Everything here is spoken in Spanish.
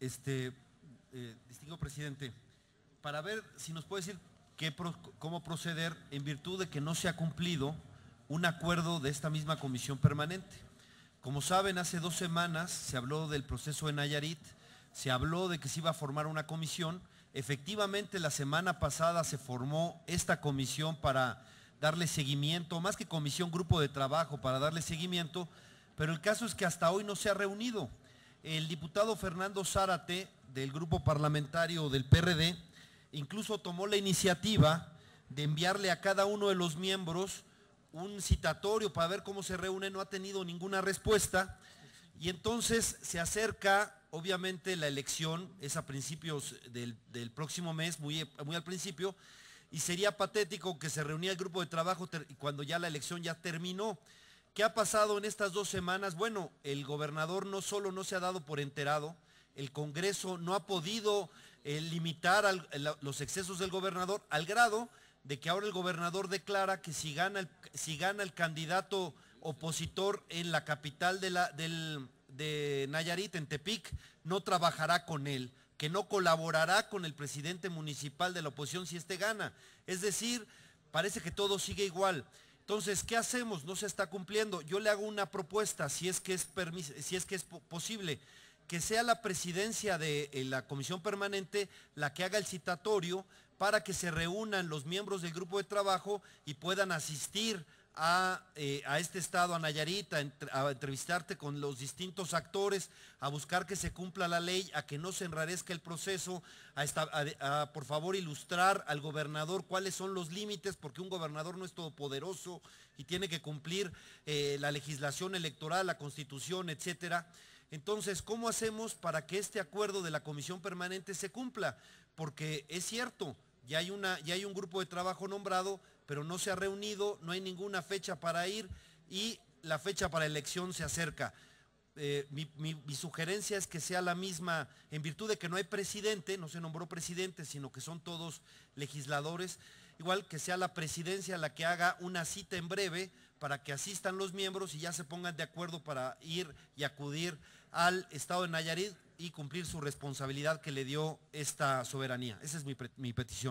Este, eh, presidente, para ver si nos puede decir cómo proceder en virtud de que no se ha cumplido un acuerdo de esta misma comisión permanente. Como saben, hace dos semanas se habló del proceso en Nayarit, se habló de que se iba a formar una comisión. Efectivamente, la semana pasada se formó esta comisión para darle seguimiento, más que comisión, grupo de trabajo para darle seguimiento, pero el caso es que hasta hoy no se ha reunido el diputado Fernando Zárate del grupo parlamentario del PRD incluso tomó la iniciativa de enviarle a cada uno de los miembros un citatorio para ver cómo se reúne, no ha tenido ninguna respuesta y entonces se acerca obviamente la elección, es a principios del, próximo mes, muy, muy al principio, y sería patético que se reunía el grupo de trabajo cuando ya la elección ya terminó. ¿Qué ha pasado en estas dos semanas? Bueno, el gobernador no solo no se ha dado por enterado, el Congreso no ha podido eh, limitar los excesos del gobernador al grado de que ahora el gobernador declara que si gana el, si gana el candidato opositor en la capital de, la, del, de Nayarit, en Tepic, no trabajará con él, que no colaborará con el presidente municipal de la oposición si éste gana. Es decir, parece que todo sigue igual. Entonces, ¿qué hacemos? No se está cumpliendo. Yo le hago una propuesta, si es que es, posible, que sea la presidencia de eh, la comisión permanente la que haga el citatorio para que se reúnan los miembros del grupo de trabajo y puedan asistir eh, a, este estado, a Nayarit, a, entrevistarte con los distintos actores, a buscar que se cumpla la ley, a que no se enrarezca el proceso, a, por favor ilustrar al gobernador cuáles son los límites, porque un gobernador no es todopoderoso y tiene que cumplir eh, la legislación electoral, la constitución, etcétera. Entonces, ¿cómo hacemos para que este acuerdo de la comisión permanente se cumpla? Porque es cierto, hay, una, ya hay un grupo de trabajo nombrado, pero no se ha reunido, no hay ninguna fecha para ir y la fecha para elección se acerca. Eh, mi, sugerencia es que sea la misma, en virtud de que no hay presidente, no se nombró presidente, sino que son todos legisladores, igual que sea la presidencia la que haga una cita en breve para que asistan los miembros y ya se pongan de acuerdo para ir y acudir al Estado de Nayarit y cumplir su responsabilidad que le dio esta soberanía. Esa es mi petición.